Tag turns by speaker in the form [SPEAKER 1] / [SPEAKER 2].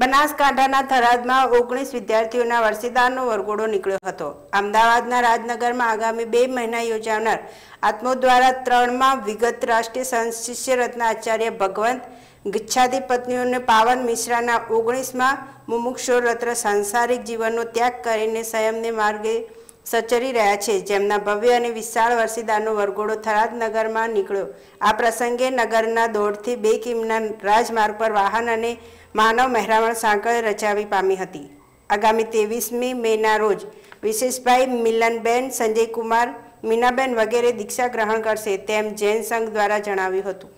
[SPEAKER 1] બનાસકાંઠાના થરાદમાં ઓગણીસ વિદ્યાર્થીઓના વર્ષીદારનો વરઘોડો નીકળ્યો હતો અમદાવાદના રાજનગરમાં આગામી બે મહિના યોજાનાર આત્મો દ્વારા ત્રણમાં વિગત રાષ્ટ્રીય સંત શિષ્યરત્ન આચાર્ય ભગવંત ગિચ્છાદી પત્નીઓને પાવન મિશ્રાના ઓગણીસમાં મુમુક્ષો રત્ન સાંસારિક જીવનનો ત્યાગ કરીને સંયમને માર્ગે સચરી રહ્યા છે જેમના ભવ્ય અને વિશાળ વરસીદારનો વરઘોડો થરાદ નગરમાં નીકળ્યો આ પ્રસંગે નગરના દોઢથી બે કિમના રાજમાર્ગ પર વાહન અને માનવ મહેરામણ સાંકળ રચાવી પામી હતી આગામી ત્રેવીસમી મેના રોજ વિશેષભાઈ મિલનબેન સંજયકુમાર મીનાબેન વગેરે દીક્ષા ગ્રહણ કરશે તેમ જૈન સંઘ દ્વારા જણાવ્યું હતું